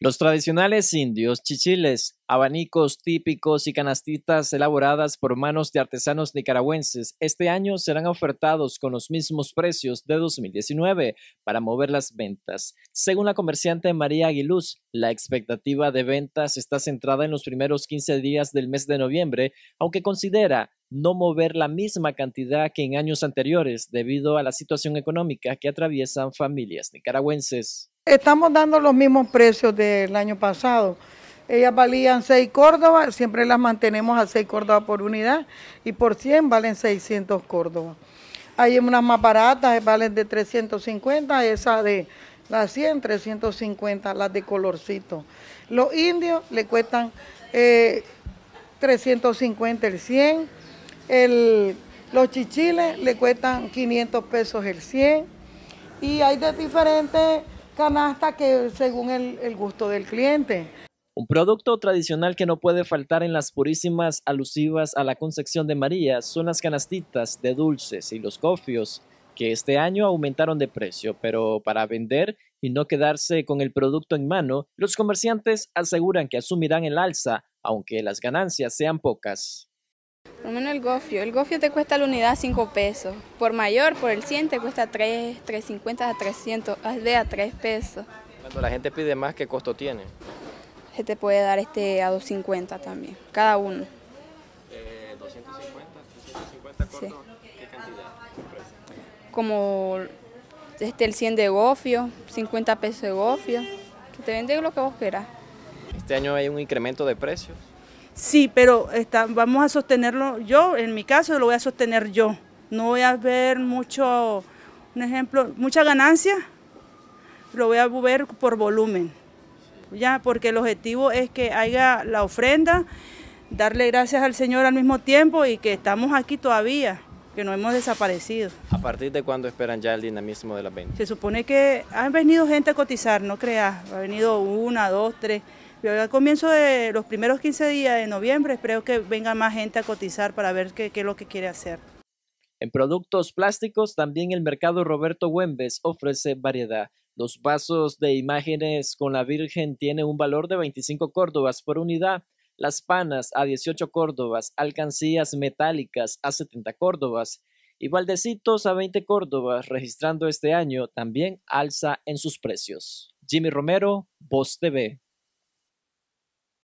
Los tradicionales indios, chichiles, abanicos típicos y canastitas elaboradas por manos de artesanos nicaragüenses este año serán ofertados con los mismos precios de 2019 para mover las ventas. Según la comerciante María Aguiluz, la expectativa de ventas está centrada en los primeros 15 días del mes de noviembre, aunque considera no mover la misma cantidad que en años anteriores debido a la situación económica que atraviesan familias nicaragüenses. Estamos dando los mismos precios del año pasado. Ellas valían 6 Córdoba, siempre las mantenemos a 6 Córdoba por unidad y por 100 valen 600 Córdoba. Hay unas más baratas, valen de 350, esa de las 100, 350, las de colorcito. Los indios le cuestan 350 eh, el 100, el, los chichiles le cuestan 500 pesos el 100 y hay de diferentes canasta que según el, gusto del cliente. Un producto tradicional que no puede faltar en las purísimas alusivas a la Concepción de María son las canastitas de dulces y los cofios, que este año aumentaron de precio, pero para vender y no quedarse con el producto en mano, los comerciantes aseguran que asumirán el alza, aunque las ganancias sean pocas. Por lo menos el gofio. El gofio te cuesta la unidad 5 pesos. Por mayor, por el 100 te cuesta 3, 350 a 300, de a 3 pesos. Cuando la gente pide más, ¿qué costo tiene? Se te puede dar este a 250 también, cada uno. Eh, 250, 350 sí. ¿qué cantidad Como este, el 100 de gofio, 50 pesos de gofio, que te vende lo que vos quieras. Este año hay un incremento de precios. Sí, pero vamos a sostenerlo yo, en mi caso lo voy a sostener yo. No voy a ver mucho, un ejemplo, mucha ganancia, lo voy a ver por volumen, ya, porque el objetivo es que haya la ofrenda, darle gracias al Señor al mismo tiempo y que estamos aquí todavía, que no hemos desaparecido. ¿A partir de cuándo esperan ya el dinamismo de las ventas? Se supone que han venido gente a cotizar, no creas, ha venido una, dos, tres. Yo al comienzo de los primeros 15 días de noviembre espero que venga más gente a cotizar para ver qué, qué es lo que quiere hacer. En productos plásticos también el mercado Roberto Güembes ofrece variedad. Los vasos de imágenes con la Virgen tienen un valor de 25 córdobas por unidad, las panas a 18 córdobas, alcancías metálicas a 70 córdobas y baldecitos a 20 córdobas, registrando este año también alza en sus precios. Jimmy Romero, Voz TV.